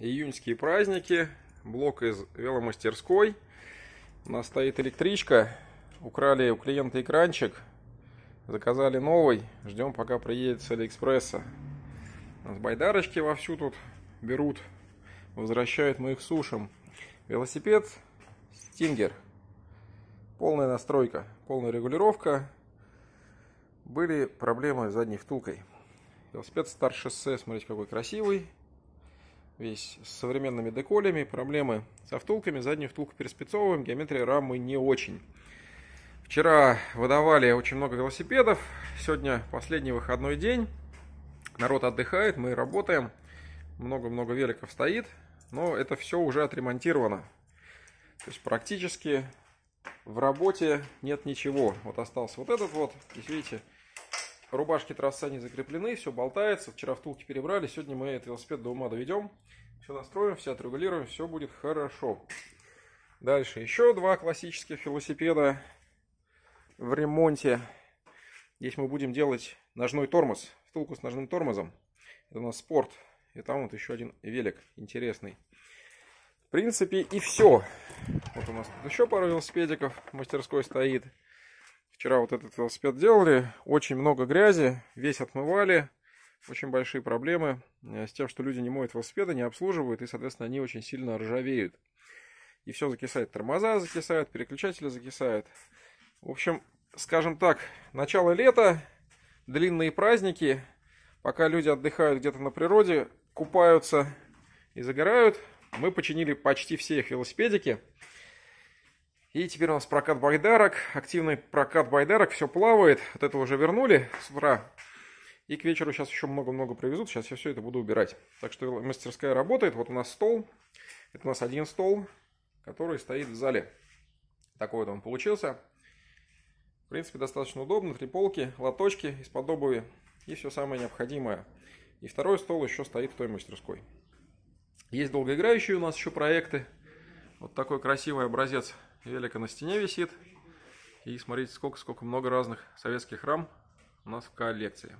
июньские праздники, блок из веломастерской. У нас стоит электричка, украли у клиента экранчик, заказали новый, ждем пока приедет с Алиэкспресса. У нас байдарочки вовсю тут берут, возвращают мы их сушим. Велосипед Стингер, полная настройка, полная регулировка. Были проблемы с задней втулкой. Велосипед Star 6 смотрите какой красивый весь с современными деколями, проблемы со втулками, заднюю втулку переспецовываем, геометрия рамы не очень. Вчера выдавали очень много велосипедов, сегодня последний выходной день, народ отдыхает, мы работаем, много-много великов стоит, но это все уже отремонтировано. То есть практически в работе нет ничего. Вот остался вот этот вот, здесь видите, рубашки трасса не закреплены, все болтается. Вчера втулки перебрали, сегодня мы этот велосипед до ума доведем. Все настроим, все отрегулируем, все будет хорошо. Дальше еще два классических велосипеда в ремонте. Здесь мы будем делать ножной тормоз, втулку с ножным тормозом. Это у нас спорт. И там вот еще один велик интересный. В принципе и все. Вот у нас тут еще пару велосипедиков в мастерской стоит. Вчера вот этот велосипед делали, очень много грязи, весь отмывали, очень большие проблемы э, с тем, что люди не моют велосипеды, не обслуживают, и, соответственно, они очень сильно ржавеют. И все закисает, тормоза закисают, переключатели закисают. В общем, скажем так, начало лета, длинные праздники, пока люди отдыхают где-то на природе, купаются и загорают, мы починили почти все их велосипедики. И теперь у нас прокат байдарок, активный прокат байдарок, все плавает. От этого уже вернули с утра. И к вечеру сейчас еще много-много привезут, сейчас я все это буду убирать. Так что мастерская работает, вот у нас стол. Это у нас один стол, который стоит в зале. Такой вот он получился. В принципе, достаточно удобно. Три полки, лоточки из-под обуви и все самое необходимое. И второй стол еще стоит в той мастерской. Есть долгоиграющие у нас еще проекты. Вот такой красивый образец велика на стене висит. И смотрите, сколько-сколько много разных советских рам у нас в коллекции.